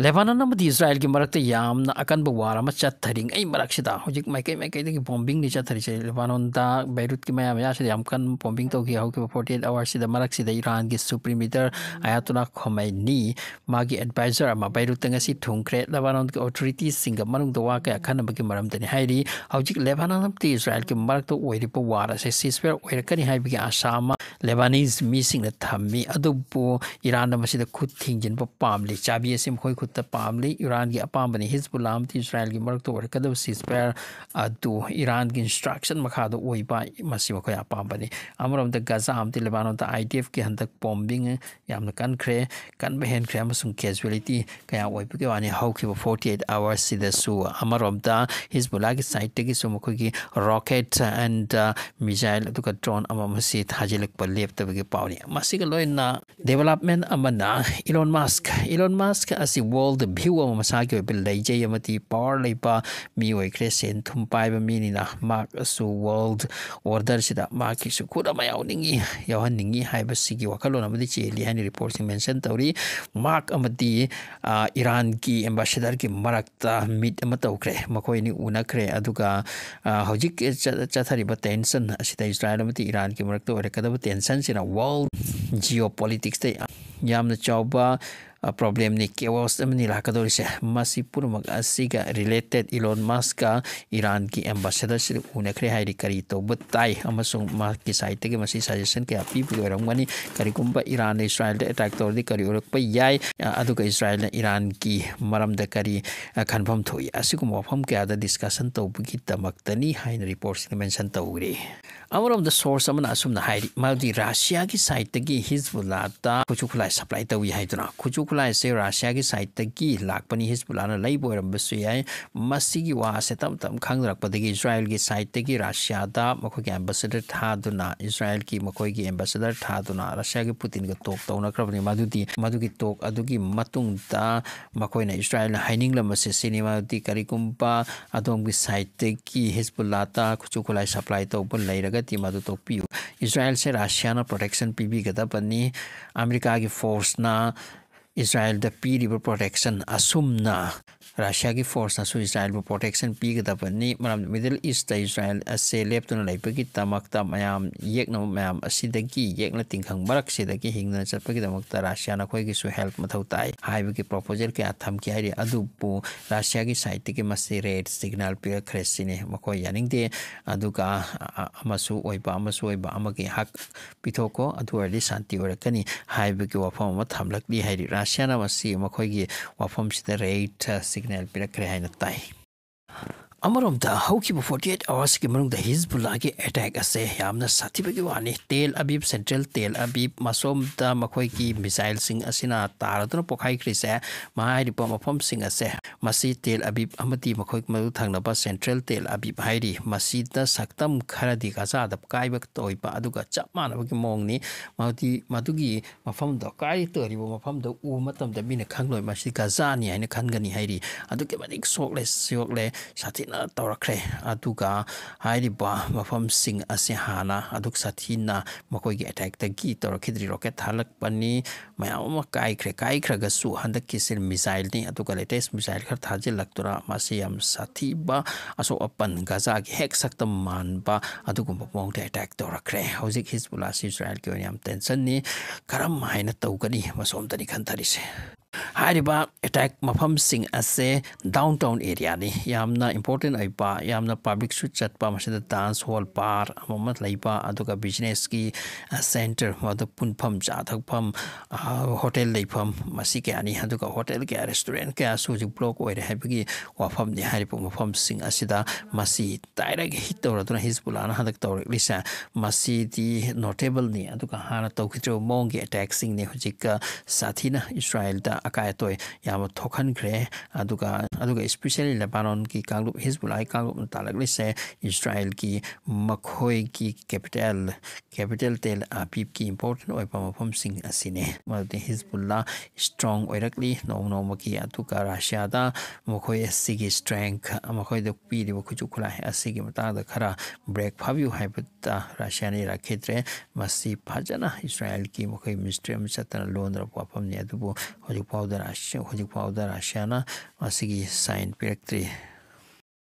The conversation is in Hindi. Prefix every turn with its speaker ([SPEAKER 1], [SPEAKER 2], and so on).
[SPEAKER 1] लेबानन अब इसराइल की मरक्त याम अकन वारम चतरी मरक्सी मैक मैक बॉम्बिंग चतरी लेबानन बैरूत की मैं मैं यम कन बॉम्बिंग तौगी फोर्टी एट आवर्स मरक्स इरान की सुप्रीम लीडर अयातुला खोमैनी मांग एडवाइजर बैरूत थूंख्रे लेबानन की ऑथोरीटी वा क्या खनब की मरमदी हजिक लेबानन इसराइल की मरक्त वार से सिसफेर होरकनी है आशा लेबानीज मीसी थमी इरान खुद थी पाली चाबी खुद ꯈꯨꯠꯇ ꯄꯥꯝꯂꯤ ꯏꯔꯥꯟꯒꯤ ꯑꯄꯥꯝꯕꯅꯤ ꯍꯤꯖꯕꯨꯜꯂꯥ ꯑꯃꯗꯤ ꯏꯁꯔꯥꯏꯜꯒꯤ ꯃꯔꯛꯇ ꯑꯣꯏꯔꯛꯀꯗꯕ ꯁꯤꯁꯄꯤꯌꯔ ꯑꯗꯨ ꯏꯔꯥꯟꯒꯤ ꯏꯟꯁꯇ꯭ꯔꯛꯁꯟ ꯃꯈꯥꯗ ꯑꯣꯏꯕ ꯃꯁꯤ ꯃꯈꯣꯏ ꯑꯄꯥꯝꯕꯅꯤ ꯑꯃꯔꯣꯝꯗ ꯒꯖꯥ ꯑꯃꯗꯤ ꯂꯦꯕꯥꯅꯣꯟꯗ ꯑꯥꯏ ꯗꯤ ꯑꯦꯐꯀꯤ ꯍꯟꯗꯛ ꯕꯣꯝꯕꯤꯡ ꯌꯥꯝꯅ ꯀꯟꯈ꯭ꯔꯦ ꯀꯟꯕ ꯍꯦꯟꯈ꯭ꯔꯦ ꯑꯃꯁꯨꯡ ꯀꯦꯖꯨꯋꯦꯂꯤꯇꯤ ꯀꯌꯥ ꯑꯣꯏꯕꯒꯤ ꯋꯥꯅꯤ ꯍꯧꯈꯤꯕ ꯐꯣꯔꯇꯤ ꯑꯩꯠ ꯑꯋꯥꯔꯁꯁꯤꯗꯁꯨ ꯑꯃꯔꯣꯝꯗ ꯍꯤꯖꯕꯨꯜꯂꯥꯒꯤ ꯁꯥꯏꯠꯇꯒꯤꯁꯨ ꯃꯈꯣꯏꯒꯤ ꯔꯣꯀꯦꯠ ꯑꯦꯟ ꯃꯤꯖꯥꯏꯜ ꯑꯗꯨꯒ ꯗ꯭ꯔꯣꯟ ꯑꯃ ꯑꯁꯤ ꯊꯥꯖꯤꯜꯂꯛꯄ ꯂꯦꯞꯇꯕꯒꯤ ꯄꯥꯎꯅꯤ ꯃꯁꯤꯒ ꯂꯣꯏꯅ ꯗꯦꯕꯂꯞꯃꯦꯟ ꯑꯃꯅ ꯏꯂꯣꯟ ꯃꯥꯁꯛ ꯏꯂꯣꯟ ꯃꯥꯁꯛ ꯑꯁꯤ ꯋꯥꯔꯜꯗ ꯚ꯭ꯌꯨ ꯑꯃ ꯃꯁꯥꯒꯤ ꯑꯣꯏꯕ ꯂꯩꯖꯩ ꯑꯃꯗꯤ ꯄꯥꯋꯔ ꯂꯩꯕ ꯃꯤ ꯑꯣꯏꯈ꯭ꯔꯦ ꯁꯦꯟ ꯊꯨꯝ ꯄꯥꯏꯕ ꯃꯤꯅꯤꯅ ꯃꯍꯥꯛꯁꯨ ꯋꯥꯔꯜꯗ ꯑꯣꯔꯗꯔꯁꯤꯗ ꯃꯍꯥꯛꯀꯤꯁꯨ ꯈꯨꯠ ꯑꯃ ꯌꯥꯎꯅꯤꯡꯉꯤ ꯌꯥꯎꯍꯟꯅꯤꯡꯉꯤ ꯍꯥꯏꯕꯁꯤꯒꯤ ꯋꯥꯈꯜꯂꯣꯟ ꯑꯃꯗꯤ ꯆꯦꯜꯂꯤ ꯍꯥꯏꯅ ꯔꯤꯄꯣꯔꯠꯁꯤꯡ ꯃꯦꯟꯁꯟ ꯇꯧꯔꯤ ꯃꯍꯥꯛ ꯑꯃꯗꯤ ꯏꯔꯥꯟꯒꯤ ꯑꯦꯝꯕꯥꯁꯦꯗꯔꯒꯤ ꯃꯔꯛꯇ ꯃꯤꯠ ꯑꯃ ꯇꯧꯈ꯭ꯔꯦ ꯃꯈꯣꯏꯅꯤ ꯎꯅꯈ꯭ꯔꯦ ꯑꯗꯨꯒ ꯍꯧꯖꯤꯛ ꯆꯠꯊꯔꯤꯕ ꯇꯦꯟꯁꯟ ꯑꯁꯤꯗ ꯏꯁꯔꯥꯏꯜ ꯑꯃꯗꯤ ꯏꯔꯥꯟꯒꯤ ꯃꯔꯛꯇ ꯑꯣꯏꯔꯛꯀꯗꯕ ꯇꯦꯟꯁꯟꯁꯤꯅ ꯋꯥꯔꯜ ꯖꯤꯑꯣ ꯄꯣꯂꯤꯇꯤꯛꯁꯇ ꯌꯥꯝꯅ ꯆꯥꯎꯕ problem ni kewas chaos amani lakadori se masi purmak asiga related Elon Musk ka Iran ki ambassador se unakre hairi kari to betai amasung ma ki site ke masih suggestion ke api pi orang gani kari kumpa Iran ne Israel de attack tor di kari orak pai yai adu ka Israel ne Iran ki maram da kari kan confirm thoi asikum wafam ke ada discussion to bu ki tamaktani hain report ne mention to gre amarom the source amana asum na hai hairi maldi Russia ki site ki Hezbollah ta kuchu khulai supply to wi na kuchu ꯍꯤꯖꯕꯨꯜꯂꯥ ꯑꯁꯦ ꯔꯥꯁꯤꯌꯥꯒꯤ ꯁꯥꯏꯠꯇꯒꯤ ꯂꯥꯛꯄꯅꯤ ꯍꯤꯖꯕꯨꯜꯂꯥꯅ ꯂꯩꯕ ꯑꯣꯏꯔꯝꯕꯁꯨ ꯌꯥꯏ ꯃꯁꯤꯒꯤ ꯋꯥꯁꯦ ꯇꯞ ꯇꯞ ꯈꯪꯅꯔꯛꯄꯗꯒꯤ ꯏꯁꯔꯥꯏꯜꯒꯤ ꯁꯥꯏꯠꯇꯒꯤ ꯔꯥꯁꯤꯌꯥꯗ ꯃꯈꯣꯏꯒꯤ ꯑꯦꯝꯕꯦꯁꯦꯗꯔ ꯊꯥꯗꯨꯅ ꯏꯁꯔꯥꯏꯜꯒꯤ ꯃꯈꯣꯏꯒꯤ ꯑꯦꯝꯕꯦꯁꯦꯗꯔ ꯊꯥꯗꯨꯅ ꯔꯁꯤꯌꯥꯒꯤ ꯄꯨꯇꯤꯟꯒ ꯇꯣꯛ ꯇꯧꯅꯈ꯭ꯔꯕꯅꯤ ꯃꯗꯨꯗꯤ ꯃꯗꯨꯒꯤ ꯇꯣꯛ ꯑꯗꯨꯒꯤ ꯃꯇꯨꯡꯗ ꯃꯈꯣꯏꯅ ꯏꯁꯔꯥꯏꯜꯅ ꯍꯥꯏꯅꯤꯡꯂꯝꯕꯁꯤ ꯁꯤꯅꯤ ꯃꯗꯨꯗꯤ ꯀꯔꯤꯒꯨꯝꯕ ꯑꯗꯣꯝꯒꯤ ꯁꯥꯏꯠꯇꯒꯤ ꯍꯤꯖꯕꯨꯜꯂꯥꯗ ꯈꯨꯠꯁꯨ ꯈꯨꯠꯂꯥꯏ ꯁꯄ꯭ꯂꯥꯏ ꯇꯧꯕ ꯂꯩꯔꯒꯗꯤ ꯃꯗꯨ ꯇꯣꯛꯄꯤꯌꯨ ꯏꯁꯔꯥꯏꯜꯁꯦ ꯔꯥꯁꯤꯌꯥꯅ ꯄ꯭ꯔꯣꯇꯦꯛꯁꯟ ꯄꯤꯕꯤꯒꯗꯕꯅꯤ ꯑꯃꯦꯔꯤꯀꯥꯒꯤ ꯐꯣꯔꯁꯅ Israel the P protection asumna. Russia की फोर्स ना इसराइल पर पोटेक्शन पीगदबी मैं मिदल इस्ट इसराइल असे लेपन मैं ये मैम अगन तिखबरद हिंदा चलपत रशिया हेल्प अगर हेल्प मतलब प्रोपोजल क्या थमकी रशिया की साइड की मे रेड सिग्नल पीरखने मको यादे हक पीथोको अदी शांति वफम थमलिए रशिया ने मखोगी वफम से रेड сигнал, пиле крайна тай. अमरम द फोर्टी एट आवर्स की मूंग हिजबुला के अटैक असे हम साथी वाने तेल अबीब सेंट्रल तेल अबीब मसोम द मखोय की मिसाइल सिंह असिना तारदन पोखाई क्रिसे माहाय रिपो मफम मसी तेल अबीब अमती मखोय सेंट्रल तेल अबीब हायरी मसी द सक्तम खरा दि गाजा द काइब तोइबा अदुगा चमान बगे मोंगनी मौती मदुगी मफम द काइ तोरिबो मफम द उ मतम द बिने ꯐꯖꯅ ꯇꯧꯔꯛꯈ꯭ꯔꯦ ꯑꯗꯨꯒ ꯍꯥꯏꯔꯤꯕ ꯃꯐꯝꯁꯤꯡ ꯑꯁꯤ ꯍꯥꯟꯅ ꯑꯗꯨꯛ ꯁꯥꯊꯤꯅ ꯃꯈꯣꯏꯒꯤ ꯑꯦꯇꯦꯛꯇꯒꯤ ꯇꯧꯔꯛꯈꯤꯗ꯭ꯔꯤ ꯔꯣꯀꯦꯠ ꯊꯥꯂꯛꯄꯅꯤ ꯃꯌꯥꯝ ꯑꯃ ꯀꯥꯏꯈ꯭ꯔꯦ ꯀꯥꯏꯈ꯭ꯔꯒꯁꯨ ꯍꯟꯗꯛꯀꯤꯁꯦ ꯃꯤꯖꯥꯏꯜꯅꯤ ꯑꯗꯨꯒ ꯂꯦꯇꯦꯁ ꯃꯤꯖꯥꯏꯜ ꯈꯔ ꯊꯥꯖꯤꯜꯂꯛꯇꯨꯅ ꯃꯁꯤ ꯌꯥꯝ ꯁꯥꯊꯤꯕ ꯑꯁꯣꯛ ꯑꯄꯟ ꯒꯖꯥꯒꯤ ꯍꯦꯛ ꯁꯛꯇ ꯃꯥꯟꯕ ꯑꯗꯨꯒꯨꯝꯕ ꯃꯑꯣꯡꯗ ꯑꯦꯇꯦꯛ ꯇꯧꯔꯛꯈ꯭ꯔꯦ ꯍꯧꯖꯤꯛ ꯍꯤꯖꯕꯨꯜꯂꯥꯁꯤ ꯏꯁꯔꯥꯏꯜꯒꯤ ꯑꯣꯏꯅ ꯌꯥꯝ ꯇꯦꯟꯁꯟꯅꯤ ꯀꯔꯝ ꯍꯥꯏꯅ ꯇꯧꯒꯅꯤ ꯃꯁꯣꯝꯗꯅꯤ ꯈꯟꯊꯔꯤꯁꯦ ꯍꯥꯏꯔꯤꯕ ꯑꯦꯇꯦꯛ ꯃꯐꯝꯁꯤꯡ ꯑꯁꯦ ꯗꯥꯎꯟ ꯇꯥꯎꯟ ꯑꯦꯔꯤꯌꯥꯅꯤ ꯌꯥꯝꯅ ꯏꯝꯄꯣꯔꯇꯦꯟ ꯑꯣꯏꯕ ꯌꯥꯝꯅ ꯄꯕ꯭ꯂꯤꯛꯁꯨ ꯆꯠꯄ ꯃꯁꯤꯗ ꯗꯥꯟꯁ ꯍꯣꯜ ꯕꯥꯔ ꯑꯃ ꯂꯩꯕ ꯑꯗꯨꯒ ꯕꯤꯖꯤꯅꯦꯁꯀꯤ ꯁꯦꯟꯇꯔ ꯑꯗꯨ ꯄꯨꯟꯐꯝ ꯆꯥꯊꯛꯐꯝ ꯍꯣꯇꯦꯜ ꯂꯩꯐꯝ ꯃꯁꯤ ꯀꯌꯥꯅꯤ ꯑꯗꯨꯒ ꯍꯣꯇꯦꯜ ꯀꯌꯥ ꯔꯦꯁꯇꯨꯔꯦꯟ ꯀꯌꯥꯁꯨ ꯍꯧꯖꯤꯛ ꯕ꯭ꯂꯣꯛ ꯑꯣꯏꯔꯦ ꯍꯥꯏꯕꯒꯤ ꯋꯥꯐꯝꯅꯤ ꯍꯥꯏꯔꯤꯕ ꯃꯐꯝꯁꯤꯡ ꯑꯁꯤꯗ ꯃꯁꯤ ꯗꯥꯏꯔꯦꯛ ꯍꯤꯠ ꯇꯧꯔꯗꯨꯅ ꯍꯤꯖꯕꯨꯜꯂꯥꯅ ꯍꯟꯗꯛ ꯇꯧꯔꯛꯂꯤꯁꯦ ꯃꯁꯤꯗꯤ ꯅꯣꯇꯦꯕꯜꯅꯤ ꯑꯗꯨꯒ ꯍꯥꯟꯅ ꯇꯧꯈꯤꯗ꯭ꯔꯕ ꯃꯑꯣꯡꯒꯤ ꯑꯦꯇꯦꯛꯁꯤꯡꯅꯤ ꯍꯧꯖꯤꯛ ꯁꯥꯊꯤꯅ ꯏꯁꯔꯥꯏꯜꯗ अकाय तोय याम थोखन ग्रे अदुगा अदुगा स्पेशली लेबानन की कांगलुप हिजबुलाई कांगलुप तालगले से इजराइल की मखोय की कैपिटल कैपिटल तेल आपीप की इंपोर्टेंट ओय पामफम सिंह असिने मते हिजबुल्ला स्ट्रांग ओइरकली नोम नोम की अदुगा रशिया दा मखोय एससी की स्ट्रेंथ मखोय दो पीरि बखुचु खुला है एससी की मताद खरा ब्रेक फाबियो है बता रशिया ने रखेत्रे मसी फजना इजराइल की मखोय मिस्ट्री में चतन लोन रप पाफम ने अदुबो ꯐꯥꯎꯗꯅ ꯍꯧꯖꯤꯛ ꯐꯥꯎꯗ ꯔꯁꯤꯌꯥꯅ ꯃꯁꯤꯒꯤ ꯁꯥꯏꯟ ꯄꯤꯔꯛꯇ꯭ꯔꯤ